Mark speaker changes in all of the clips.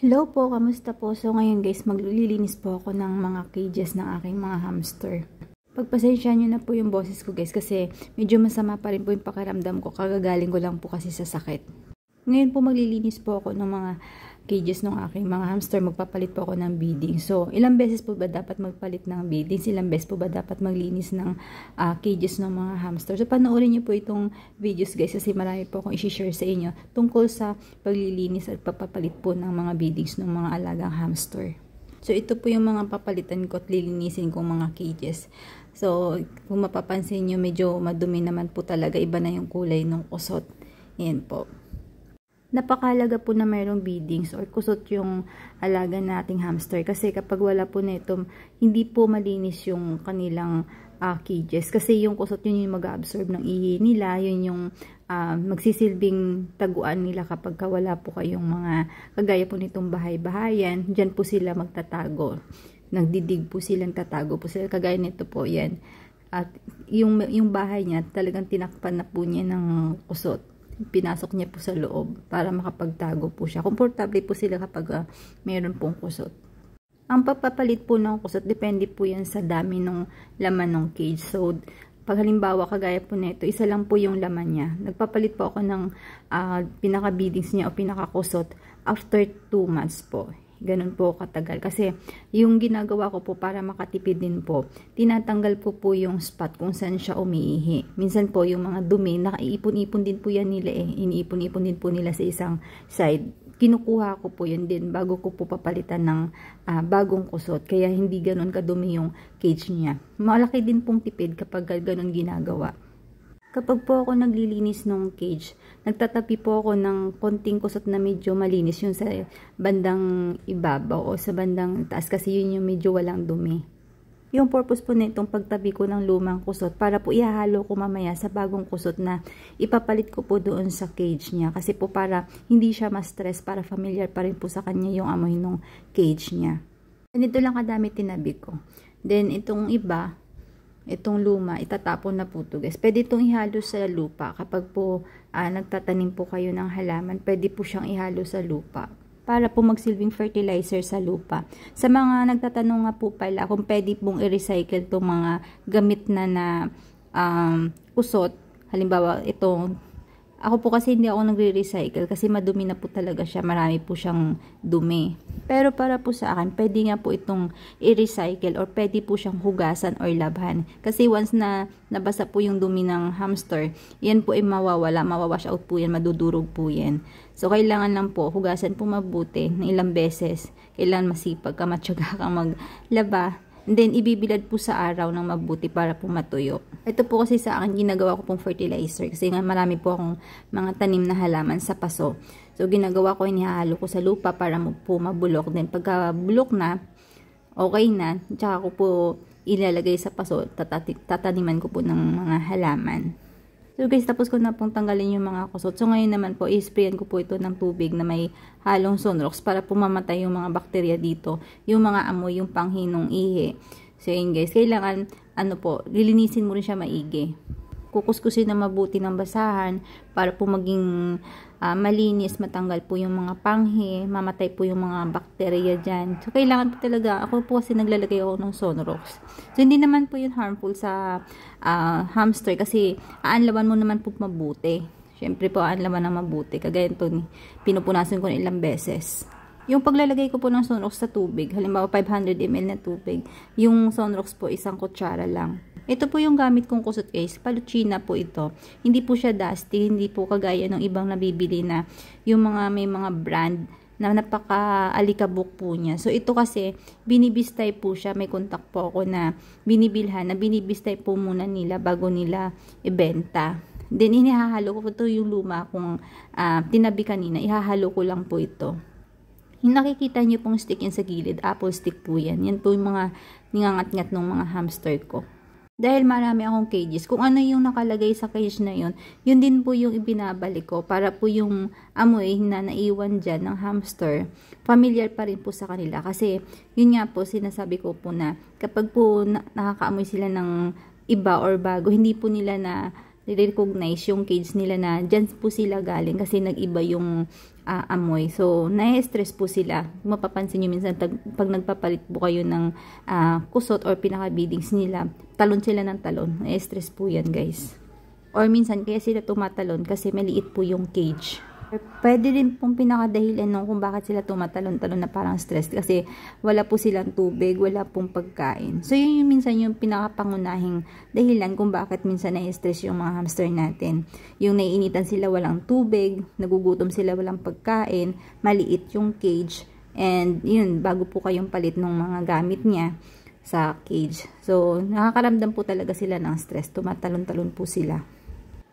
Speaker 1: Hello po, kamusta po? So ngayon guys, maglilinis po ako ng mga cages ng aking mga hamster. Pagpasensya nyo na po yung boses ko guys kasi medyo masama pa rin po yung pakiramdam ko. Kagagaling ko lang po kasi sa sakit. Ngayon po maglilinis po ako ng mga cages ng aking mga hamster, magpapalit po ako ng beading. So, ilang beses po ba dapat magpalit ng beadings? Ilang beses po ba dapat maglinis ng uh, cages ng mga hamster? So, panoorin niyo po itong videos guys kasi marami po akong isi-share sa inyo tungkol sa paglilinis at papapalit po ng mga beadings ng mga alagang hamster. So, ito po yung mga papalitan ko at lilinisin kong mga cages. So, kung mapapansin niyo medyo madumi naman po talaga. Iba na yung kulay ng kusot. Yan po napakalaga po na mayroong beadings or kusot yung alaga nating hamster kasi kapag wala po nito hindi po malinis yung kanilang uh, cages kasi yung kusot yun yung mag-absorb ng ihi nila yun yung uh, magsisilbing taguan nila kapag wala po kayong mga kagaya po nitong bahay-bahayan dyan po sila magtatago nagdidig po silang tatago po sila kagaya nito po yan at yung, yung bahay niya talagang tinakpan na po niya ng kusot pinasok niya po sa loob para makapagtago po siya. Komportable po sila kapag uh, ah, mayroon pong kusot. Ang pagpapalit po ng kusot, depende po yan sa dami ng laman ng cage. So, pag halimbawa kagaya po nito, isa lang po yung laman niya. Nagpapalit po ako ng uh, ah, pinaka-beadings niya o pinaka-kusot after 2 months po. Ganun po katagal. Kasi yung ginagawa ko po para makatipid din po, tinatanggal po po yung spot kung saan siya umiihi. Minsan po yung mga dumi, nakaiipon-ipon din po yan nila eh. Iniipon-ipon din po nila sa isang side kinukuha ko po yun din bago ko po papalitan ng uh, bagong kusot. Kaya hindi ganun kadumi yung cage niya. Malaki din pong tipid kapag ganun ginagawa kapag po ako naglilinis ng cage, nagtatapi po ako ng konting kusot na medyo malinis yung sa bandang ibabaw o sa bandang taas kasi yun yung medyo walang dumi. Yung purpose po nitong pagtabi ko ng lumang kusot para po ihahalo ko mamaya sa bagong kusot na ipapalit ko po doon sa cage niya kasi po para hindi siya ma-stress para familiar pa rin po sa kanya yung amoy ng cage niya. Ganito lang kadami tinabi ko. Then itong iba, itong luma, itatapon na po ito guys. Pwede itong ihalo sa lupa. Kapag po ah, nagtatanim po kayo ng halaman, pwede po siyang ihalo sa lupa para po magsilbing fertilizer sa lupa. Sa mga nagtatanong nga po pala kung pwede pong i-recycle itong mga gamit na na um, usot, halimbawa itong ako po kasi hindi ako nagre-recycle kasi madumi na po talaga siya. Marami po siyang dumi. Pero para po sa akin, pwede nga po itong i-recycle or pwede po siyang hugasan or labhan. Kasi once na nabasa po yung dumi ng hamster, yan po ay mawawala. Mawawash out po yan, madudurog po yan. So, kailangan lang po hugasan po mabuti ng ilang beses. Kailangan masipag ka, matyaga kang maglaba Then, ibibilad po sa araw ng mabuti para po matuyo. Ito po kasi sa akin, ginagawa ko pong fertilizer kasi nga marami po akong mga tanim na halaman sa paso. So, ginagawa ko, inihalo ko sa lupa para po mabulok. Then, pagka bulok na, okay na, tsaka ko po ilalagay sa paso, tataniman ko po ng mga halaman. So guys, tapos ko na pong tanggalin yung mga kusot. So ngayon naman po, i isprayan ko po ito ng tubig na may halong sunrox para pumamatay yung mga bakterya dito. Yung mga amoy, yung panghinong ihi. So yun guys, kailangan, ano po, lilinisin mo rin siya maigi. Kukuskusin na mabuti ng basahan para po maging uh, malinis, matanggal po yung mga panghi, mamatay po yung mga bakterya dyan. So, kailangan po talaga, ako po kasi naglalagay ako ng Sonrox. So, hindi naman po yun harmful sa uh, hamster kasi aanlaban mo naman po mabuti. Siyempre po, aanlaban ng mabuti. Kagaya po, pinupunasan ko na ilang beses. Yung paglalagay ko po ng Sonrox sa tubig, halimbawa 500 ml na tubig, yung Sonrox po isang kutsara lang. Ito po yung gamit kong kusot guys. Paluchina po ito. Hindi po siya dusty. Hindi po kagaya ng ibang nabibili na yung mga may mga brand na napaka-alikabok po niya. So, ito kasi, binibistay po siya. May contact po ako na binibilhan, na binibistay po muna nila bago nila ibenta. Then, inihahalo ko ito yung luma kung uh, ah, tinabi kanina. Ihahalo ko lang po ito. Yung nakikita niyo pong stick yan sa gilid, apple stick po yan. Yan po yung mga ningangat-ngat ng mga hamster ko. Dahil marami akong cages, kung ano yung nakalagay sa cage na yun, yun din po yung ibinabalik ko para po yung amoy na naiwan dyan ng hamster, familiar pa rin po sa kanila. Kasi yun nga po sinasabi ko po na kapag po nakakaamoy sila ng iba or bago, hindi po nila na recognize yung cage nila na dyan po sila galing kasi nag-iba yung uh, amoy. So, na-stress po sila. Mapapansin nyo minsan, pag nagpapalit po kayo ng uh, kusot or pinaka-beadings nila, talon sila ng talon. Na-stress po yan, guys. Or minsan, kaya sila tumatalon kasi maliit po yung cage. Pwede din pong pinakadahilan nung kung bakit sila tumatalon-talon na parang stressed kasi wala po silang tubig, wala pong pagkain. So yun yung minsan yung pinakapangunahing dahilan kung bakit minsan na-stress yung mga hamster natin. Yung naiinitan sila walang tubig, nagugutom sila walang pagkain, maliit yung cage, and yun, bago po kayong palit ng mga gamit niya sa cage. So, nakakaramdam po talaga sila ng stress. Tumatalon-talon po sila.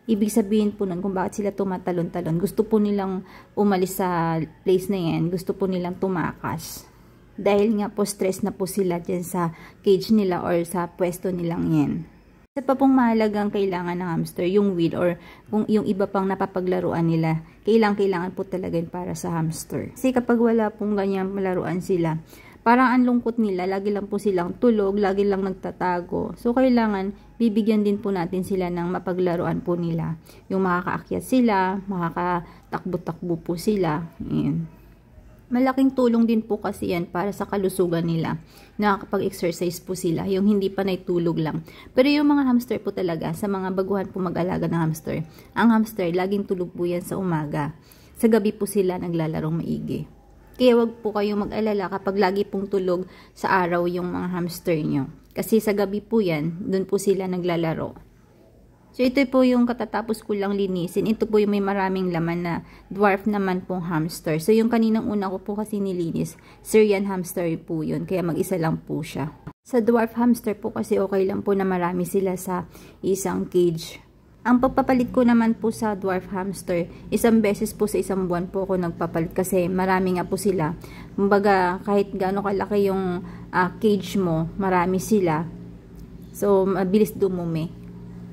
Speaker 1: Ibig sabihin po nun kung bakit sila tumatalon-talon. Gusto po nilang umalis sa place na yan. Gusto po nilang tumakas. Dahil nga po stress na po sila dyan sa cage nila or sa pwesto nilang yan. Isa pa pong mahalagang kailangan ng hamster, yung wheel or kung yung iba pang napapaglaruan nila. Kailangan-kailangan po talaga para sa hamster. Kasi kapag wala pong ganyan laruan sila, parang ang lungkot nila, lagi lang po silang tulog, lagi lang nagtatago. So, kailangan bibigyan din po natin sila ng mapaglaruan po nila. Yung makakaakyat sila, makakatakbo-takbo po sila. Ayan. Malaking tulong din po kasi yan para sa kalusugan nila. Nakakapag-exercise po sila, yung hindi pa naitulog lang. Pero yung mga hamster po talaga, sa mga baguhan po mag-alaga ng hamster, ang hamster, laging tulog po yan sa umaga. Sa gabi po sila naglalarong maigi. Kaya wag po kayong mag-alala kapag lagi pong tulog sa araw yung mga hamster nyo. Kasi sa gabi po yan, doon po sila naglalaro. So ito po yung katatapos ko lang linisin. Ito po yung may maraming laman na dwarf naman pong hamster. So yung kaninang una ko po kasi nilinis, Syrian hamster po yun. Kaya mag-isa lang po siya. Sa dwarf hamster po kasi okay lang po na marami sila sa isang cage. Ang pagpapalit ko naman po sa dwarf hamster, isang beses po sa isang buwan po ako nagpapalit kasi marami nga po sila. Kumbaga kahit gaano kalaki yung uh, cage mo, marami sila. So mabilis dumumi.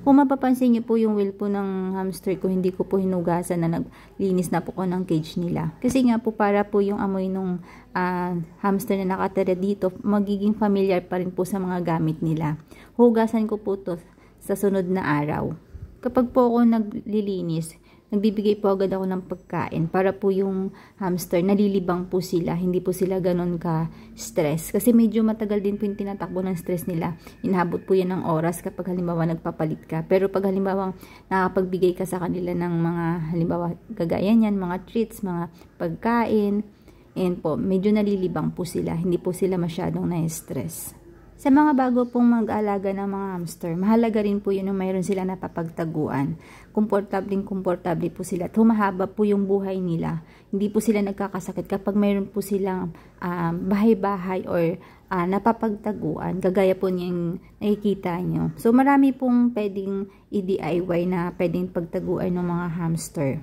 Speaker 1: Kung mapapansin niyo po yung will po ng hamster ko, hindi ko po hinugasan na naglinis na po ko ng cage nila. Kasi nga po para po yung amoy nung uh, hamster na nakatira dito, magiging familiar pa rin po sa mga gamit nila. Hugasan ko po to sa sunod na araw. Kapag po ako naglilinis, nagbibigay po agad ako ng pagkain para po yung hamster, nalilibang po sila. Hindi po sila ganun ka-stress. Kasi medyo matagal din po yung tinatakbo ng stress nila. Inhabot po yan ng oras kapag halimbawa nagpapalit ka. Pero pag halimbawa nakapagbigay ka sa kanila ng mga halimbawa kagaya yan, mga treats, mga pagkain, and po medyo nalilibang po sila. Hindi po sila masyadong na-stress. Sa mga bago pong mag-alaga ng mga hamster, mahalaga rin po yun yung mayroon sila napapagtaguan. Komportabling komportable po sila Tumahaba po yung buhay nila. Hindi po sila nagkakasakit kapag mayroon po silang uh, bahay-bahay or uh, napapagtaguan, gagaya po niyang nakikita nyo. So marami pong pwedeng i-DIY na pwedeng pagtaguan ng mga hamster.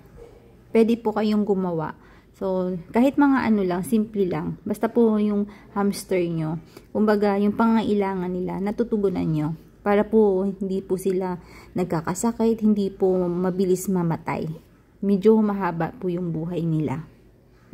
Speaker 1: Pwede po kayong gumawa So, kahit mga ano lang, simple lang. Basta po yung hamster nyo, kumbaga yung pangailangan nila, natutugunan nyo. Para po hindi po sila nagkakasakit, hindi po mabilis mamatay. Medyo humahaba po yung buhay nila.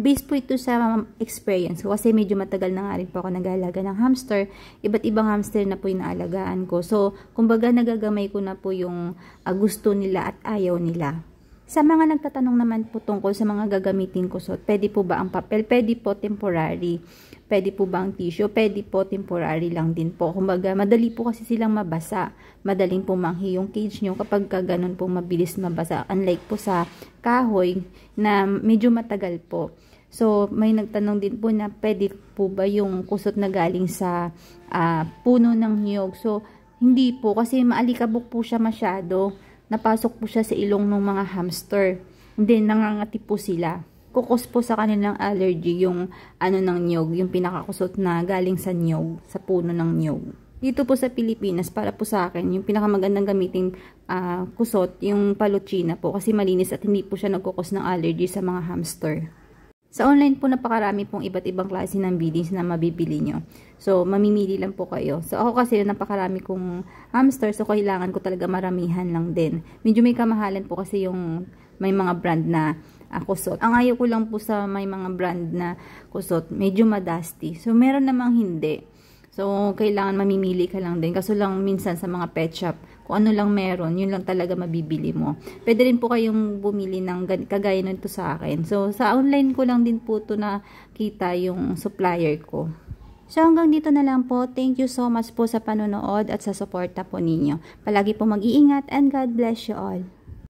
Speaker 1: Based po ito sa experience ko kasi medyo matagal na nga rin po ako nag-aalaga ng hamster. Iba't ibang hamster na po yung naalagaan ko. So, kumbaga nagagamay ko na po yung uh, gusto nila at ayaw nila. Sa mga nagtatanong naman po tungkol sa mga gagamitin ko suot, pwede po ba ang papel? Pwede po temporary. Pwede po ba ang tissue? Pwede po temporary lang din po. Kumbaga, madali po kasi silang mabasa. Madaling pumanghi yung cage nyo kapag ka ganun po mabilis mabasa. Unlike po sa kahoy na medyo matagal po. So, may nagtanong din po na pwede po ba yung kusot na galing sa uh, puno ng niyog. So, hindi po kasi maalikabok po siya masyado napasok po siya sa ilong ng mga hamster. Then, nangangati po sila. Kukus po sa kanilang allergy yung ano ng nyog, yung pinakakusot na galing sa nyog, sa puno ng nyog. Dito po sa Pilipinas, para po sa akin, yung pinakamagandang gamitin uh, ah, kusot, yung paluchina po, kasi malinis at hindi po siya nagkukus ng allergy sa mga hamster. Sa online po napakarami pong iba't ibang klase ng beadings na mabibili nyo. So, mamimili lang po kayo. So, ako kasi yung napakarami kong hamster so kailangan ko talaga maramihan lang din. Medyo may kamahalan po kasi yung may mga brand na uh, kusot. Ang ayaw ko lang po sa may mga brand na kusot, medyo madusty. So, meron namang hindi. So, kailangan mamimili ka lang din. Kaso lang minsan sa mga pet shop, kung ano lang meron, yun lang talaga mabibili mo. Pwede rin po kayong bumili ng kagaya nito sa akin. So, sa online ko lang din po ito nakita yung supplier ko. So hanggang dito na lang po. Thank you so much po sa panonood at sa suporta po ninyo. Palagi po mag-iingat and God bless you all.